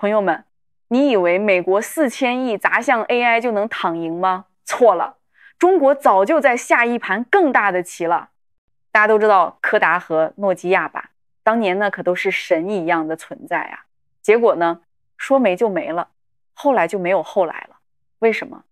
朋友们，你以为美国四千亿砸向 AI 就能躺赢吗？错了，中国早就在下一盘更大的棋了。大家都知道柯达和诺基亚吧？当年呢，可都是神一样的存在啊。结果呢，说没就没了，后来就没有后来了。为什么？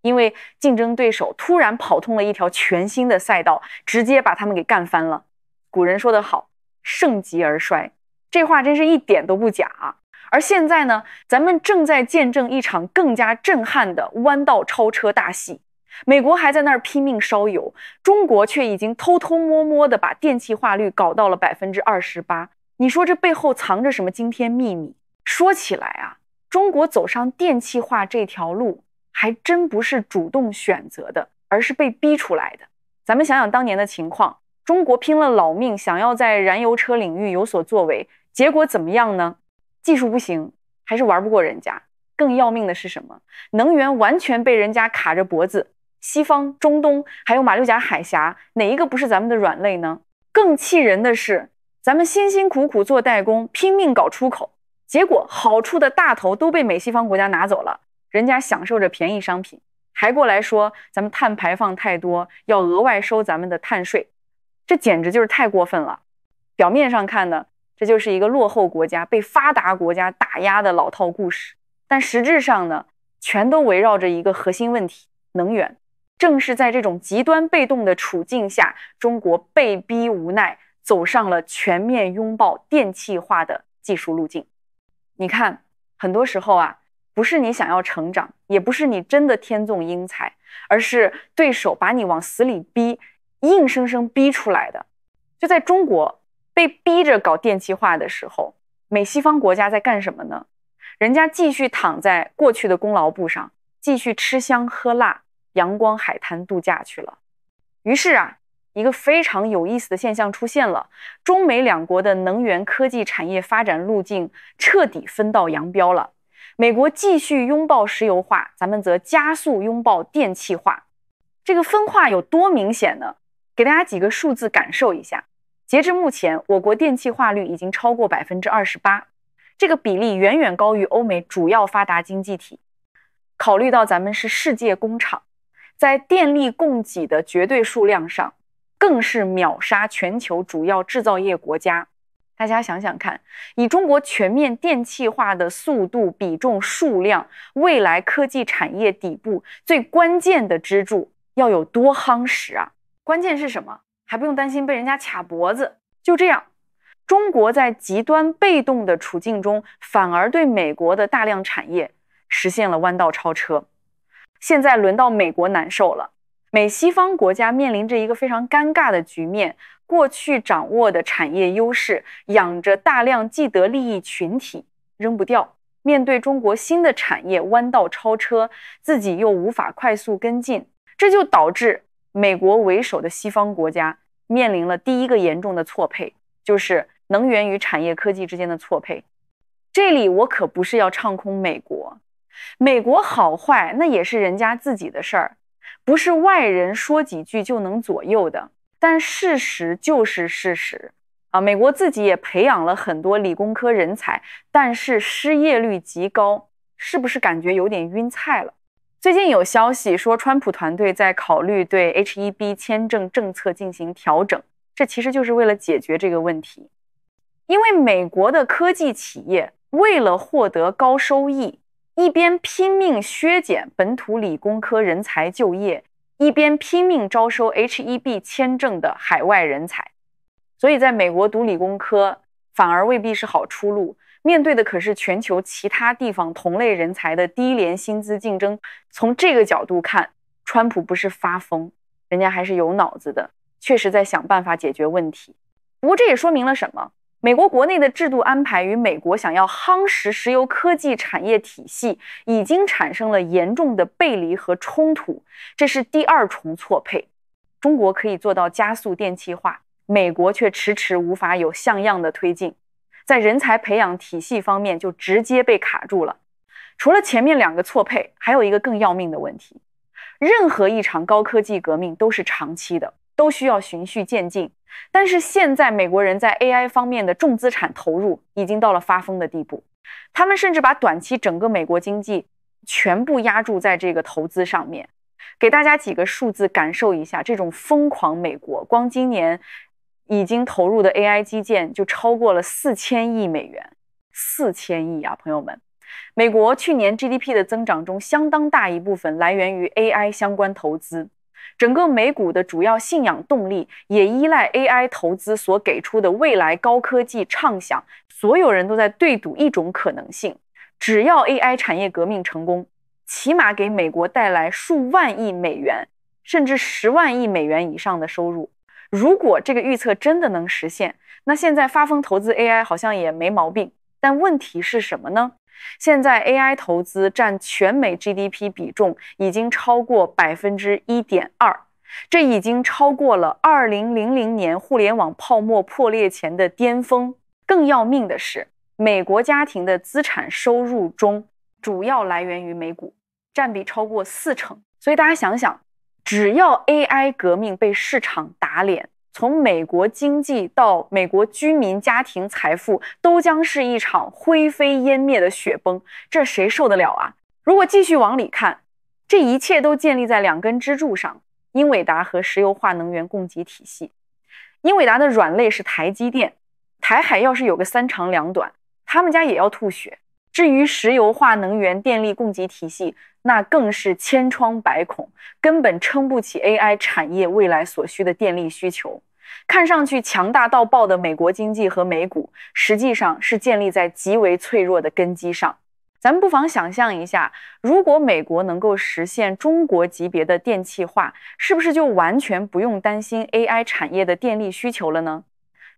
因为竞争对手突然跑通了一条全新的赛道，直接把他们给干翻了。古人说得好，“盛极而衰”，这话真是一点都不假。而现在呢，咱们正在见证一场更加震撼的弯道超车大戏。美国还在那儿拼命烧油，中国却已经偷偷摸摸的把电气化率搞到了百分之二十八。你说这背后藏着什么惊天秘密？说起来啊，中国走上电气化这条路还真不是主动选择的，而是被逼出来的。咱们想想当年的情况，中国拼了老命想要在燃油车领域有所作为，结果怎么样呢？技术不行，还是玩不过人家。更要命的是什么？能源完全被人家卡着脖子。西方、中东，还有马六甲海峡，哪一个不是咱们的软肋呢？更气人的是，咱们辛辛苦苦做代工，拼命搞出口，结果好处的大头都被美西方国家拿走了。人家享受着便宜商品，还过来说咱们碳排放太多，要额外收咱们的碳税，这简直就是太过分了。表面上看呢。这就是一个落后国家被发达国家打压的老套故事，但实质上呢，全都围绕着一个核心问题——能源。正是在这种极端被动的处境下，中国被逼无奈，走上了全面拥抱电气化的技术路径。你看，很多时候啊，不是你想要成长，也不是你真的天纵英才，而是对手把你往死里逼，硬生生逼出来的。就在中国。被逼着搞电气化的时候，美西方国家在干什么呢？人家继续躺在过去的功劳簿上，继续吃香喝辣，阳光海滩度假去了。于是啊，一个非常有意思的现象出现了：中美两国的能源科技产业发展路径彻底分道扬镳了。美国继续拥抱石油化，咱们则加速拥抱电气化。这个分化有多明显呢？给大家几个数字感受一下。截至目前，我国电气化率已经超过百分之二十八，这个比例远远高于欧美主要发达经济体。考虑到咱们是世界工厂，在电力供给的绝对数量上，更是秒杀全球主要制造业国家。大家想想看，以中国全面电气化的速度、比重、数量，未来科技产业底部最关键的支柱要有多夯实啊？关键是什么？还不用担心被人家卡脖子，就这样，中国在极端被动的处境中，反而对美国的大量产业实现了弯道超车。现在轮到美国难受了，美西方国家面临着一个非常尴尬的局面：过去掌握的产业优势，养着大量既得利益群体，扔不掉；面对中国新的产业弯道超车，自己又无法快速跟进，这就导致美国为首的西方国家。面临了第一个严重的错配，就是能源与产业科技之间的错配。这里我可不是要唱空美国，美国好坏那也是人家自己的事儿，不是外人说几句就能左右的。但事实就是事实啊，美国自己也培养了很多理工科人才，但是失业率极高，是不是感觉有点晕菜了？最近有消息说，川普团队在考虑对 H-1B 签证政策进行调整，这其实就是为了解决这个问题。因为美国的科技企业为了获得高收益，一边拼命削减本土理工科人才就业，一边拼命招收 H-1B 签证的海外人才，所以在美国读理工科反而未必是好出路。面对的可是全球其他地方同类人才的低廉薪资竞争。从这个角度看，川普不是发疯，人家还是有脑子的，确实在想办法解决问题。不过这也说明了什么？美国国内的制度安排与美国想要夯实石油科技产业体系，已经产生了严重的背离和冲突，这是第二重错配。中国可以做到加速电气化，美国却迟迟无法有像样的推进。在人才培养体系方面就直接被卡住了。除了前面两个错配，还有一个更要命的问题：任何一场高科技革命都是长期的，都需要循序渐进。但是现在美国人在 AI 方面的重资产投入已经到了发疯的地步，他们甚至把短期整个美国经济全部压注在这个投资上面。给大家几个数字感受一下这种疯狂：美国光今年。已经投入的 AI 基建就超过了四千亿美元，四千亿啊！朋友们，美国去年 GDP 的增长中相当大一部分来源于 AI 相关投资，整个美股的主要信仰动力也依赖 AI 投资所给出的未来高科技畅想。所有人都在对赌一种可能性：只要 AI 产业革命成功，起码给美国带来数万亿美元，甚至十万亿美元以上的收入。如果这个预测真的能实现，那现在发疯投资 AI 好像也没毛病。但问题是什么呢？现在 AI 投资占全美 GDP 比重已经超过百分之一点二，这已经超过了二零零零年互联网泡沫破裂前的巅峰。更要命的是，美国家庭的资产收入中主要来源于美股，占比超过四成。所以大家想想。只要 AI 革命被市场打脸，从美国经济到美国居民家庭财富，都将是一场灰飞烟灭的雪崩，这谁受得了啊？如果继续往里看，这一切都建立在两根支柱上：英伟达和石油化能源供给体系。英伟达的软肋是台积电，台海要是有个三长两短，他们家也要吐血。至于石油化能源电力供给体系，那更是千疮百孔，根本撑不起 AI 产业未来所需的电力需求。看上去强大到爆的美国经济和美股，实际上是建立在极为脆弱的根基上。咱们不妨想象一下，如果美国能够实现中国级别的电气化，是不是就完全不用担心 AI 产业的电力需求了呢？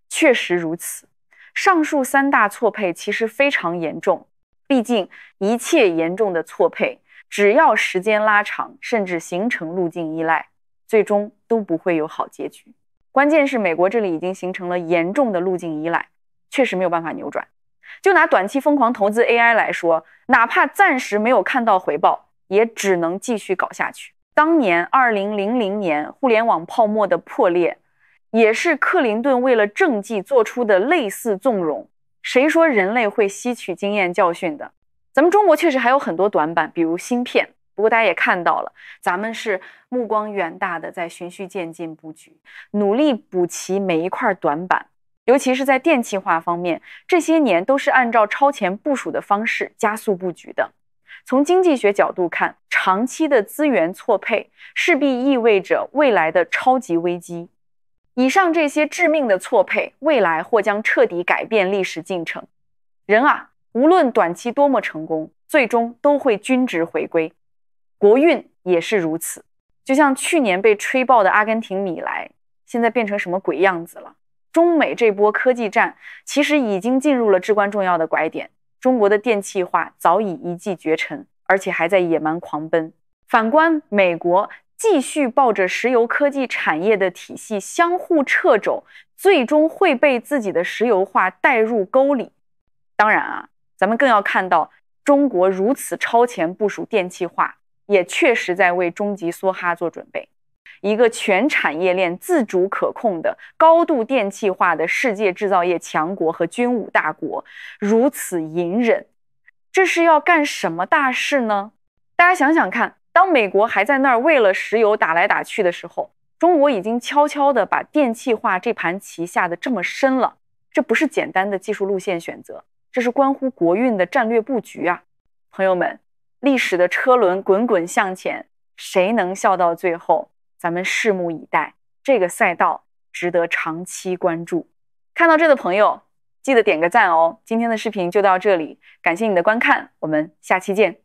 确实如此。上述三大错配其实非常严重。毕竟，一切严重的错配，只要时间拉长，甚至形成路径依赖，最终都不会有好结局。关键是美国这里已经形成了严重的路径依赖，确实没有办法扭转。就拿短期疯狂投资 AI 来说，哪怕暂时没有看到回报，也只能继续搞下去。当年2000年互联网泡沫的破裂，也是克林顿为了政绩做出的类似纵容。谁说人类会吸取经验教训的？咱们中国确实还有很多短板，比如芯片。不过大家也看到了，咱们是目光远大的，在循序渐进布局，努力补齐每一块短板，尤其是在电气化方面，这些年都是按照超前部署的方式加速布局的。从经济学角度看，长期的资源错配势必意味着未来的超级危机。以上这些致命的错配，未来或将彻底改变历史进程。人啊，无论短期多么成功，最终都会均值回归。国运也是如此。就像去年被吹爆的阿根廷米莱，现在变成什么鬼样子了？中美这波科技战，其实已经进入了至关重要的拐点。中国的电气化早已一骑绝尘，而且还在野蛮狂奔。反观美国。继续抱着石油科技产业的体系相互掣肘，最终会被自己的石油化带入沟里。当然啊，咱们更要看到，中国如此超前部署电气化，也确实在为终极梭哈做准备。一个全产业链自主可控的、高度电气化的世界制造业强国和军武大国，如此隐忍，这是要干什么大事呢？大家想想看。当美国还在那儿为了石油打来打去的时候，中国已经悄悄地把电气化这盘棋下的这么深了。这不是简单的技术路线选择，这是关乎国运的战略布局啊！朋友们，历史的车轮滚滚向前，谁能笑到最后？咱们拭目以待。这个赛道值得长期关注。看到这的朋友，记得点个赞哦！今天的视频就到这里，感谢你的观看，我们下期见。